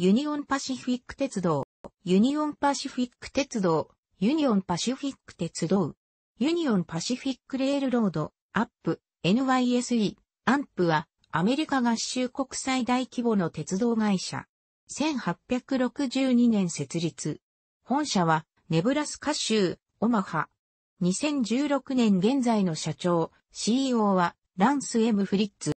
ユニオンパシフィック鉄道、ユニオンパシフィック鉄道、ユニオンパシフィック鉄道、ユニオンパシフィックレールロード、アップ、NYSE、アンプは、アメリカ合衆国最大規模の鉄道会社。1862年設立。本社は、ネブラスカ州、オマハ。2016年現在の社長、CEO は、ランス M. フリッツ。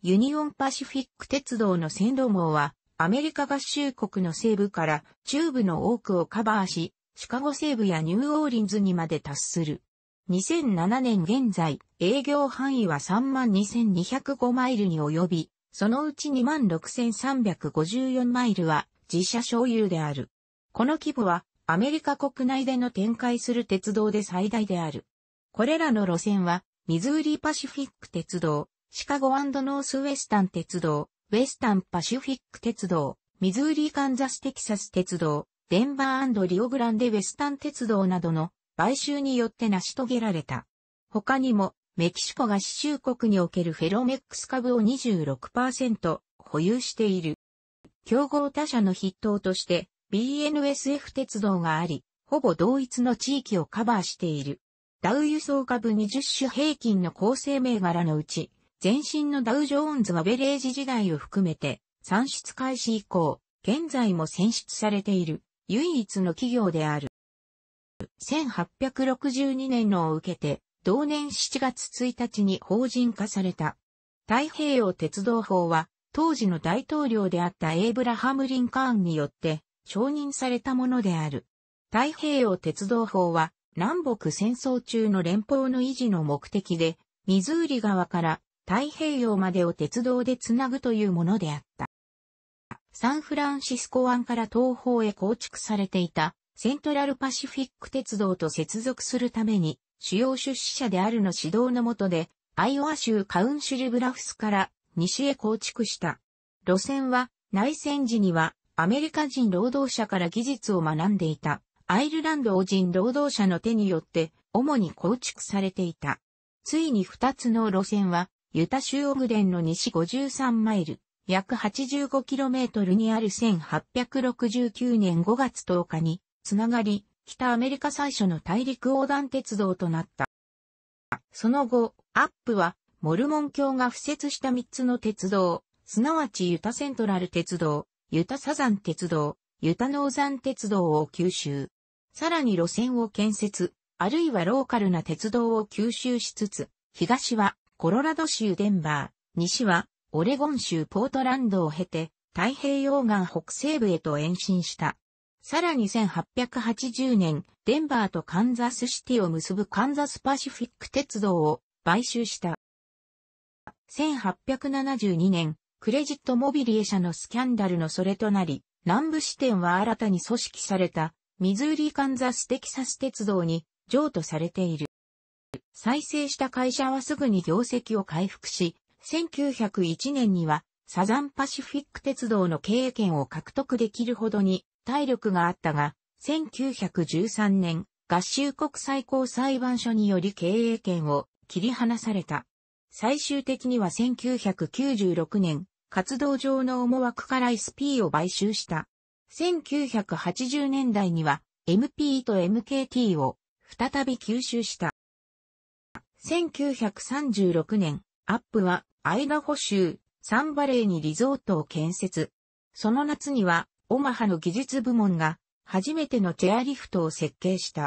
ユニオンパシフィック鉄道の線路網は、アメリカ合衆国の西部から中部の多くをカバーし、シカゴ西部やニューオーリンズにまで達する。2007年現在、営業範囲は32,205マイルに及び、そのうち26,354マイルは自社所有である。この規模はアメリカ国内での展開する鉄道で最大である。これらの路線は、ミズーリパシフィック鉄道、シカゴノースウェスタン鉄道、ウェスタンパシフィック鉄道、ミズーリーカンザステキサス鉄道、デンバーリオグランデウェスタン鉄道などの買収によって成し遂げられた。他にも、メキシコが支州国におけるフェロメックス株を26%保有している。競合他社の筆頭として BNSF 鉄道があり、ほぼ同一の地域をカバーしている。ダウ輸送株20種平均の構成銘柄のうち、前身のダウジョーンズはベレージ時代を含めて、算出開始以降、現在も選出されている、唯一の企業である。1862年のを受けて、同年7月1日に法人化された。太平洋鉄道法は、当時の大統領であったエイブラハム・リンカーンによって承認されたものである。太平洋鉄道法は、南北戦争中の連邦の維持の目的で、ミズーリ川から太平洋までを鉄道でつなぐというものであった。サンフランシスコ湾から東方へ構築されていたセントラルパシフィック鉄道と接続するために主要出資者であるの指導の下でアイオワ州カウンシルブラフスから西へ構築した。路線は内戦時にはアメリカ人労働者から技術を学んでいたアイルランド人労働者の手によって主に構築されていた。ついに二つの路線はユタ州オグデンの西53マイル、約8 5トルにある1869年5月10日に、つながり、北アメリカ最初の大陸横断鉄道となった。その後、アップは、モルモン教が付設した3つの鉄道、すなわちユタセントラル鉄道、ユタサザン鉄道、ユタノーザン鉄道を吸収。さらに路線を建設、あるいはローカルな鉄道を吸収しつつ、東はコロラド州デンバー、西はオレゴン州ポートランドを経て太平洋岸北西部へと延伸した。さらに1880年、デンバーとカンザスシティを結ぶカンザスパシフィック鉄道を買収した。1872年、クレジットモビリエ社のスキャンダルのそれとなり、南部支店は新たに組織されたミズーリカンザステキサス鉄道に譲渡されている。再生した会社はすぐに業績を回復し、1901年にはサザンパシフィック鉄道の経営権を獲得できるほどに体力があったが、1913年、合衆国最高裁判所により経営権を切り離された。最終的には1996年、活動上の思惑から SP を買収した。1980年代には MP と MKT を再び吸収した。1936年、アップはアイダホ州サンバレーにリゾートを建設。その夏にはオマハの技術部門が初めてのチェアリフトを設計した。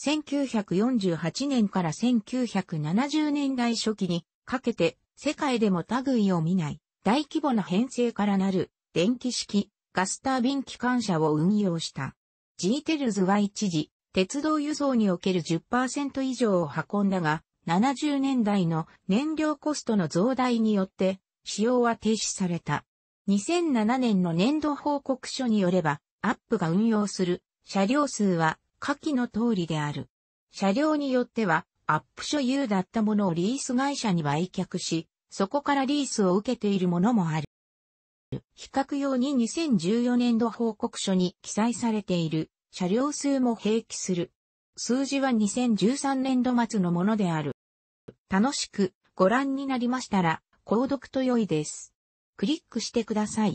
1948年から1970年代初期にかけて世界でも類を見ない大規模な編成からなる電気式ガスタービン機関車を運用した。ジーテルズは一時鉄道輸送における10%以上を運んだが、70年代の燃料コストの増大によって使用は停止された。2007年の年度報告書によれば、アップが運用する車両数は下記の通りである。車両によっては、アップ所有だったものをリース会社に売却し、そこからリースを受けているものもある。比較用に2014年度報告書に記載されている車両数も併記する。数字は2013年度末のものである。楽しくご覧になりましたら、購読と良いです。クリックしてください。